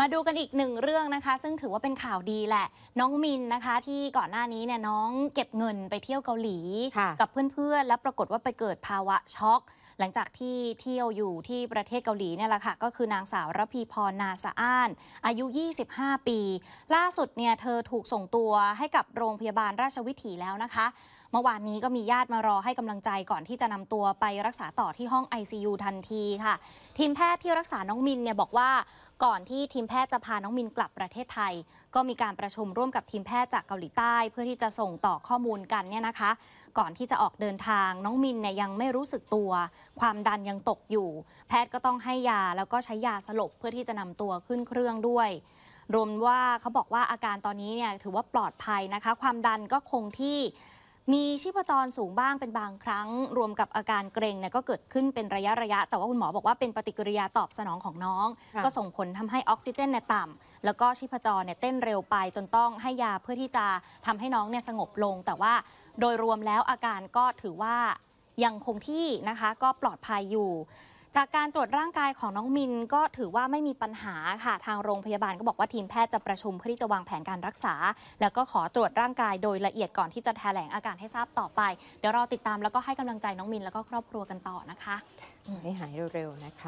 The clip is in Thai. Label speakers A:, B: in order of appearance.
A: มาดูกันอีกหนึ่งเรื่องนะคะ ซึ่งถือว่าเป็นข่าวดีแหละ น้องมินนะคะที่ก่อนหน้านี้เนี่ย น้องเก็บเงินไปเที่ยวเกาหลี กับเพื่อนๆ แล้วปรากฏว่าไปเกิดภาวะช็อกหลังจากที่เที่ยวอยู่ที่ประเทศเกาหลีเนี่ยแหละค่ะก็คือนางสาวรพีพรนาสะอ้าน อายุ 25 ปี ล่าสุดเนี่ยเธอถูกส่งตัวให้กับโรงพยาบาลราชวิถีแล้วนะคะ เมื่อวานนี้ก็มีญาติมารอให้กำลังใจก่อนที่จะนำตัวไปรักษาต่อที่ห้อง ICU ทันทีค่ะทีมแพทย์ที่รักษาน้องมินเนี่ยบอกว่า ก่อนที่ทีมแพทย์จะพาน้องมินกลับประเทศไทย ก็มีการประชุมร่วมกับทีมแพทย์จากเกาหลีใต้เพื่อที่จะส่งต่อข้อมูลกันเนี่ยนะคะ ก่อนที่จะออกเดินทางน้องมินเนี่ยยังไม่รู้สึกตัวความดันยังตกอยู่ แพทย์ก็ต้องให้ยาแล้วก็ใช้ยาสลบ เพื่อที่จะนำตัวขึ้นเครื่องด้วย รวมว่าเขาบอกว่าอาการตอนนี้เนี่ยถือว่าปลอดภัยนะคะ ความดันก็คงที่มีชีพจรสูงบ้างเป็นบางครั้ง รวมกับอาการเกรงเนี่ยก็เกิดขึ้นเป็นระยะ ระยะ แต่ว่าคุณหมอบอกว่าเป็นปฏิกิริยาตอบสนองของน้อง ก็ส่งผลทำให้ออกซิเจนเนี่ยต่ำแล้วก็ชีพจรเนี่ยเต้นเร็วไป จนต้องให้ยาเพื่อที่จะทำให้น้องเนี่ยสงบลง แต่ว่าโดยรวมแล้วอาการก็ถือว่ายังคงที่นะคะก็ปลอดภัยอยู่ จากการตรวจร่างกายของน้องมินก็ถือว่าไม่มีปัญหาค่ะทางโรงพยาบาลก็บอกว่าทีมแพทย์จะประชุมเพื่อที่จะวางแผนการรักษา แล้วก็ขอตรวจร่างกายโดยละเอียดก่อนที่จะแถลงอาการให้ทราบต่อไป เดี๋ยวเราติดตามแล้วก็ให้กำลังใจน้องมิน แล้วก็ครอบครัวกันต่อนะคะให้หายเร็วๆนะคะ